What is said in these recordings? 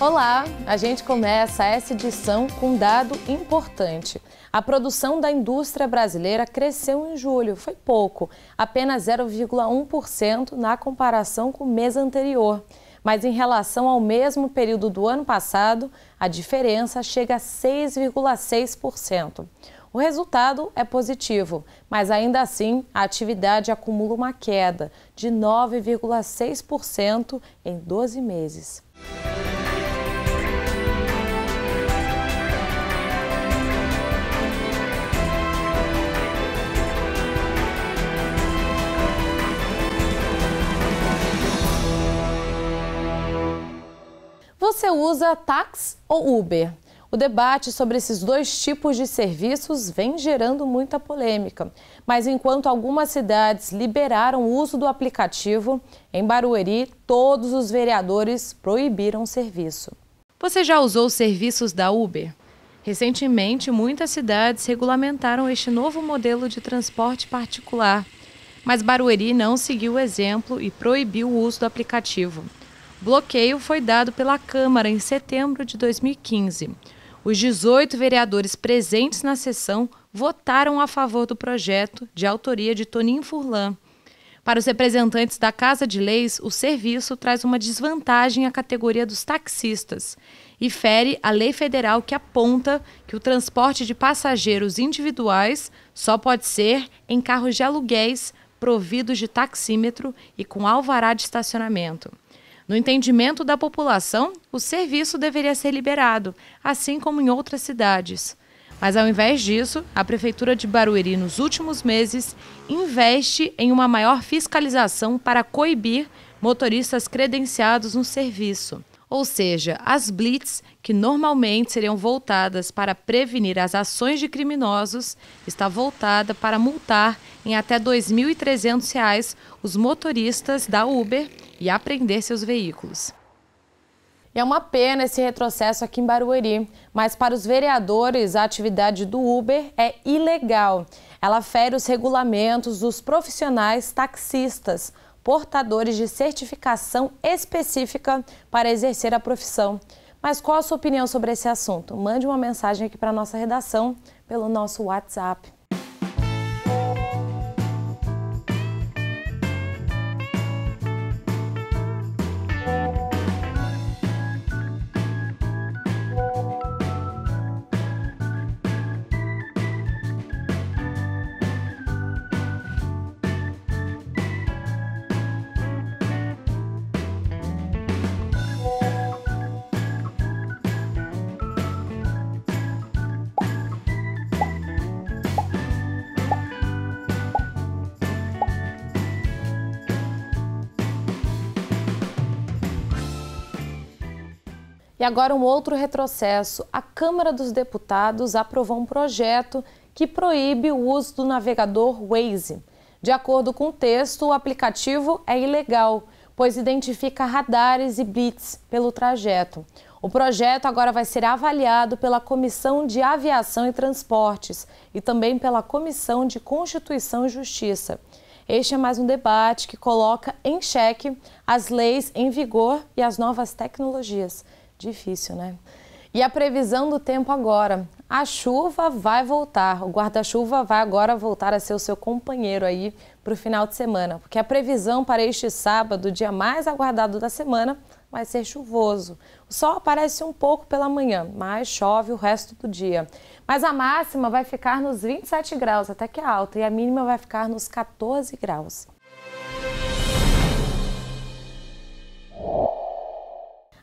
Olá! A gente começa essa edição com um dado importante. A produção da indústria brasileira cresceu em julho, foi pouco, apenas 0,1% na comparação com o mês anterior. Mas em relação ao mesmo período do ano passado, a diferença chega a 6,6%. O resultado é positivo, mas ainda assim a atividade acumula uma queda de 9,6% em 12 meses. Você usa táxi ou Uber? O debate sobre esses dois tipos de serviços vem gerando muita polêmica. Mas enquanto algumas cidades liberaram o uso do aplicativo, em Barueri, todos os vereadores proibiram o serviço. Você já usou os serviços da Uber? Recentemente, muitas cidades regulamentaram este novo modelo de transporte particular. Mas Barueri não seguiu o exemplo e proibiu o uso do aplicativo bloqueio foi dado pela Câmara em setembro de 2015. Os 18 vereadores presentes na sessão votaram a favor do projeto, de autoria de Toninho Furlan. Para os representantes da Casa de Leis, o serviço traz uma desvantagem à categoria dos taxistas e fere a lei federal que aponta que o transporte de passageiros individuais só pode ser em carros de aluguéis providos de taxímetro e com alvará de estacionamento. No entendimento da população, o serviço deveria ser liberado, assim como em outras cidades. Mas ao invés disso, a Prefeitura de Barueri, nos últimos meses, investe em uma maior fiscalização para coibir motoristas credenciados no serviço ou seja, as blitz, que normalmente seriam voltadas para prevenir as ações de criminosos, está voltada para multar em até R$ 2.300 os motoristas da Uber e apreender seus veículos. É uma pena esse retrocesso aqui em Barueri, mas para os vereadores a atividade do Uber é ilegal. Ela fere os regulamentos dos profissionais taxistas portadores de certificação específica para exercer a profissão. Mas qual a sua opinião sobre esse assunto? Mande uma mensagem aqui para a nossa redação pelo nosso WhatsApp. E agora um outro retrocesso. A Câmara dos Deputados aprovou um projeto que proíbe o uso do navegador Waze. De acordo com o texto, o aplicativo é ilegal, pois identifica radares e blitz pelo trajeto. O projeto agora vai ser avaliado pela Comissão de Aviação e Transportes e também pela Comissão de Constituição e Justiça. Este é mais um debate que coloca em xeque as leis em vigor e as novas tecnologias. Difícil, né? E a previsão do tempo agora. A chuva vai voltar, o guarda-chuva vai agora voltar a ser o seu companheiro aí para o final de semana, porque a previsão para este sábado, o dia mais aguardado da semana, vai ser chuvoso. O sol aparece um pouco pela manhã, mas chove o resto do dia. Mas a máxima vai ficar nos 27 graus, até que é alta, e a mínima vai ficar nos 14 graus.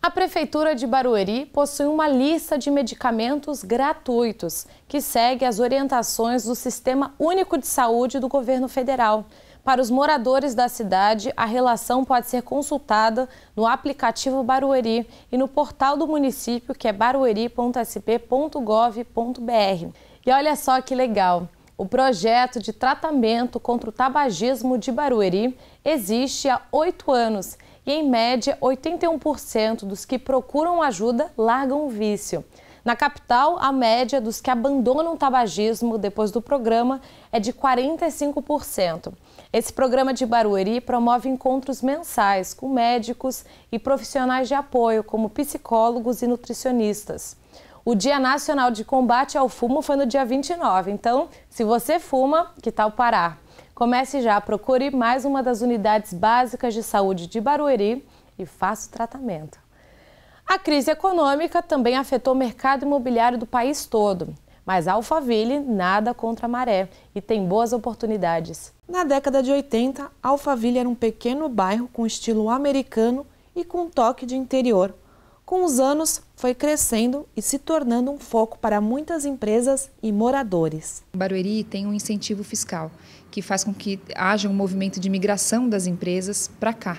A Prefeitura de Barueri possui uma lista de medicamentos gratuitos que segue as orientações do Sistema Único de Saúde do Governo Federal. Para os moradores da cidade, a relação pode ser consultada no aplicativo Barueri e no portal do município, que é barueri.sp.gov.br. E olha só que legal! O projeto de tratamento contra o tabagismo de Barueri existe há oito anos e, em média, 81% dos que procuram ajuda largam o vício. Na capital, a média dos que abandonam o tabagismo depois do programa é de 45%. Esse programa de Barueri promove encontros mensais com médicos e profissionais de apoio, como psicólogos e nutricionistas. O Dia Nacional de Combate ao Fumo foi no dia 29, então, se você fuma, que tal parar? Comece já, procure mais uma das unidades básicas de saúde de Barueri e faça o tratamento. A crise econômica também afetou o mercado imobiliário do país todo. Mas a Alphaville nada contra a maré e tem boas oportunidades. Na década de 80, Alphaville era um pequeno bairro com estilo americano e com toque de interior. Com os anos, foi crescendo e se tornando um foco para muitas empresas e moradores. Barueri tem um incentivo fiscal que faz com que haja um movimento de migração das empresas para cá.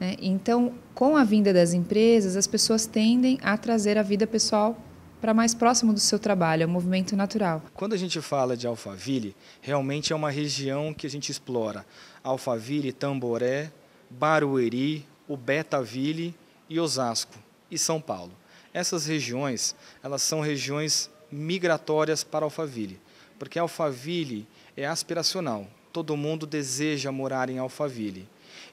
Né? Então, com a vinda das empresas, as pessoas tendem a trazer a vida pessoal para mais próximo do seu trabalho, é um movimento natural. Quando a gente fala de Alphaville, realmente é uma região que a gente explora. Alphaville, Tamboré, Barueri, o Betaville e Osasco e São Paulo. Essas regiões, elas são regiões migratórias para Alphaville, porque Alphaville é aspiracional. Todo mundo deseja morar em Alphaville.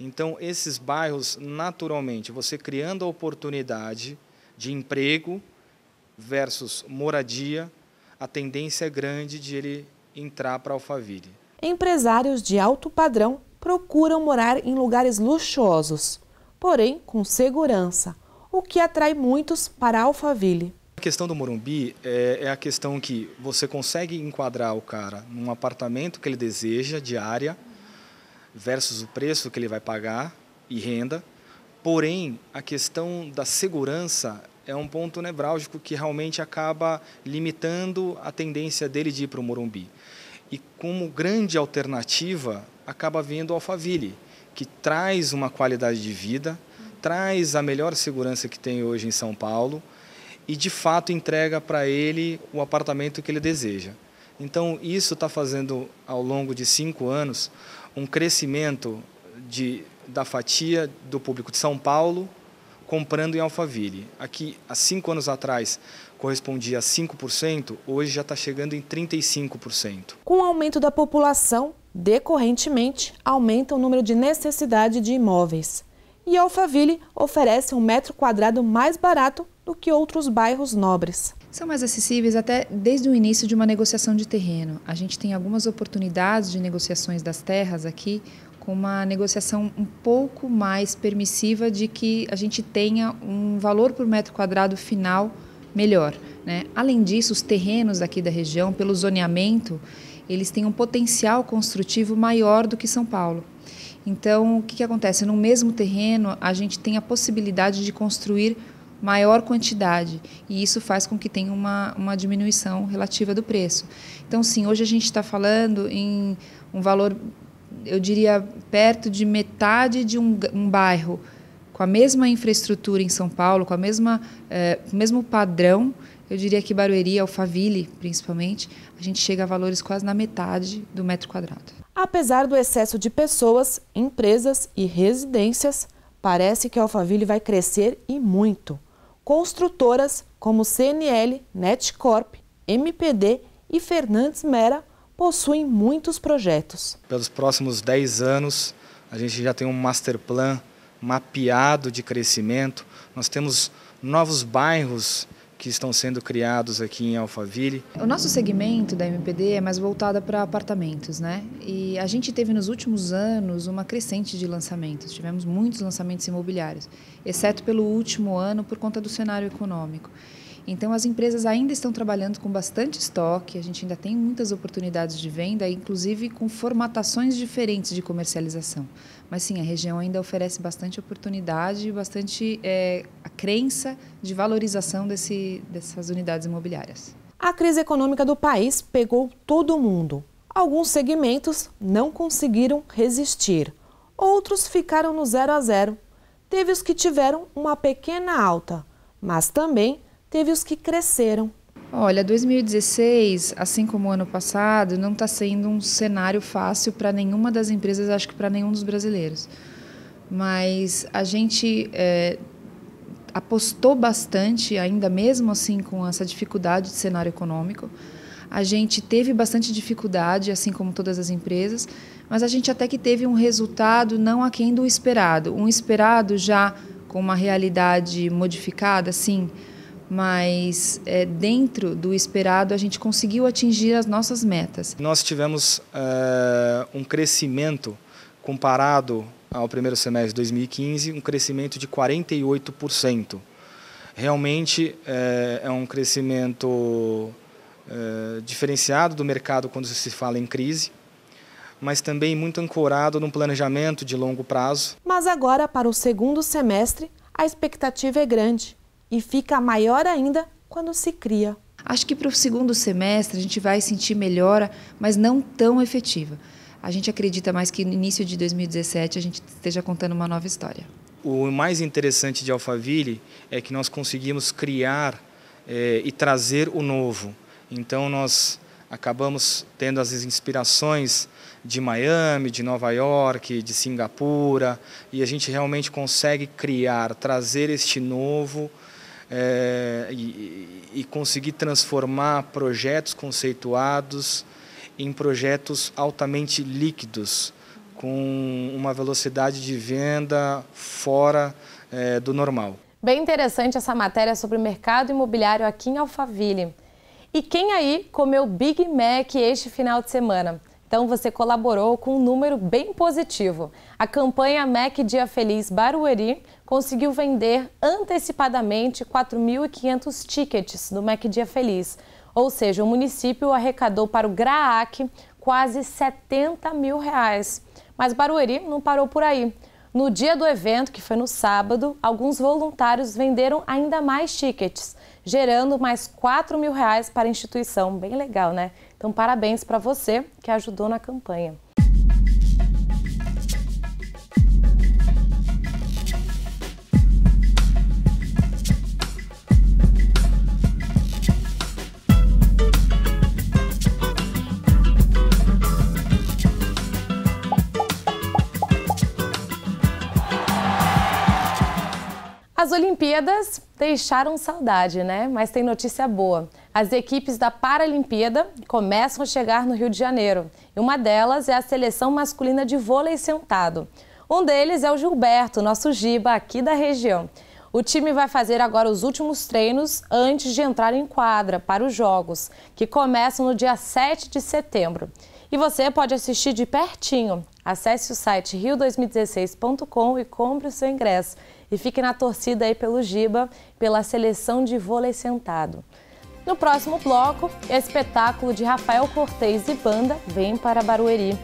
Então, esses bairros, naturalmente, você criando a oportunidade de emprego versus moradia, a tendência é grande de ele entrar para Alphaville. Empresários de alto padrão procuram morar em lugares luxuosos, porém com segurança o que atrai muitos para Alphaville. A questão do Morumbi é, é, a questão que você consegue enquadrar o cara num apartamento que ele deseja, de área, versus o preço que ele vai pagar e renda. Porém, a questão da segurança é um ponto nevrálgico que realmente acaba limitando a tendência dele de ir para o Morumbi. E como grande alternativa, acaba vindo o Alphaville, que traz uma qualidade de vida, traz a melhor segurança que tem hoje em São Paulo e, de fato, entrega para ele o apartamento que ele deseja. Então, isso está fazendo, ao longo de cinco anos, um crescimento de, da fatia do público de São Paulo comprando em Alphaville. Aqui, há cinco anos atrás, correspondia a 5%, hoje já está chegando em 35%. Com o aumento da população, decorrentemente, aumenta o número de necessidade de imóveis e Alphaville oferece um metro quadrado mais barato do que outros bairros nobres. São mais acessíveis até desde o início de uma negociação de terreno. A gente tem algumas oportunidades de negociações das terras aqui com uma negociação um pouco mais permissiva de que a gente tenha um valor por metro quadrado final melhor. Né? Além disso, os terrenos aqui da região, pelo zoneamento, eles têm um potencial construtivo maior do que São Paulo. Então, o que, que acontece? No mesmo terreno, a gente tem a possibilidade de construir maior quantidade e isso faz com que tenha uma, uma diminuição relativa do preço. Então, sim, hoje a gente está falando em um valor, eu diria, perto de metade de um, um bairro com a mesma infraestrutura em São Paulo, com a mesma, eh, mesmo padrão eu diria que Barueri, Alphaville, principalmente, a gente chega a valores quase na metade do metro quadrado. Apesar do excesso de pessoas, empresas e residências, parece que Alphaville vai crescer e muito. Construtoras como CNL, Netcorp, MPD e Fernandes Mera possuem muitos projetos. Pelos próximos 10 anos, a gente já tem um master plan mapeado de crescimento. Nós temos novos bairros que estão sendo criados aqui em Alphaville. O nosso segmento da MPD é mais voltado para apartamentos, né? E a gente teve nos últimos anos uma crescente de lançamentos. Tivemos muitos lançamentos imobiliários, exceto pelo último ano por conta do cenário econômico. Então, as empresas ainda estão trabalhando com bastante estoque, a gente ainda tem muitas oportunidades de venda, inclusive com formatações diferentes de comercialização. Mas sim, a região ainda oferece bastante oportunidade e bastante é, a crença de valorização desse, dessas unidades imobiliárias. A crise econômica do país pegou todo mundo. Alguns segmentos não conseguiram resistir, outros ficaram no zero a zero. Teve os que tiveram uma pequena alta, mas também teve os que cresceram. Olha, 2016, assim como o ano passado, não está sendo um cenário fácil para nenhuma das empresas, acho que para nenhum dos brasileiros. Mas a gente é, apostou bastante, ainda mesmo assim com essa dificuldade de cenário econômico. A gente teve bastante dificuldade, assim como todas as empresas, mas a gente até que teve um resultado não aquém do esperado. Um esperado já com uma realidade modificada, sim, mas é, dentro do esperado a gente conseguiu atingir as nossas metas. Nós tivemos eh, um crescimento comparado ao primeiro semestre de 2015, um crescimento de 48%. Realmente é, é um crescimento diferenciado do mercado quando se fala em crise mas também muito ancorado num planejamento de longo prazo. Mas agora, para o segundo semestre, a expectativa é grande e fica maior ainda quando se cria. Acho que para o segundo semestre a gente vai sentir melhora, mas não tão efetiva. A gente acredita mais que no início de 2017 a gente esteja contando uma nova história. O mais interessante de Alphaville é que nós conseguimos criar é, e trazer o novo. Então nós acabamos tendo as inspirações de Miami, de Nova York, de Singapura, e a gente realmente consegue criar, trazer este novo é, e, e conseguir transformar projetos conceituados em projetos altamente líquidos, com uma velocidade de venda fora é, do normal. Bem interessante essa matéria sobre o mercado imobiliário aqui em Alphaville. E quem aí comeu Big Mac este final de semana? Então você colaborou com um número bem positivo. A campanha Mac Dia Feliz Barueri conseguiu vender antecipadamente 4.500 tickets do Mac Dia Feliz. Ou seja, o município arrecadou para o GRAAC quase 70 mil reais. Mas Barueri não parou por aí. No dia do evento, que foi no sábado, alguns voluntários venderam ainda mais tickets, gerando mais 4 mil reais para a instituição. Bem legal, né? Então, parabéns para você que ajudou na campanha. As Olimpíadas deixaram saudade, né? Mas tem notícia boa. As equipes da Paralimpíada começam a chegar no Rio de Janeiro. E uma delas é a seleção masculina de vôlei sentado. Um deles é o Gilberto, nosso Giba, aqui da região. O time vai fazer agora os últimos treinos antes de entrar em quadra para os Jogos, que começam no dia 7 de setembro. E você pode assistir de pertinho. Acesse o site rio2016.com e compre o seu ingresso. E fique na torcida aí pelo Giba, pela seleção de vôlei sentado. No próximo bloco, espetáculo de Rafael Cortez e banda vem para Barueri.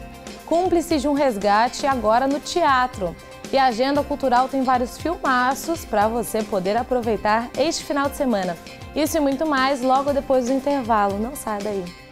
Cúmplice de um resgate agora no teatro. E a agenda cultural tem vários filmaços para você poder aproveitar este final de semana. Isso e muito mais logo depois do intervalo. Não sai daí.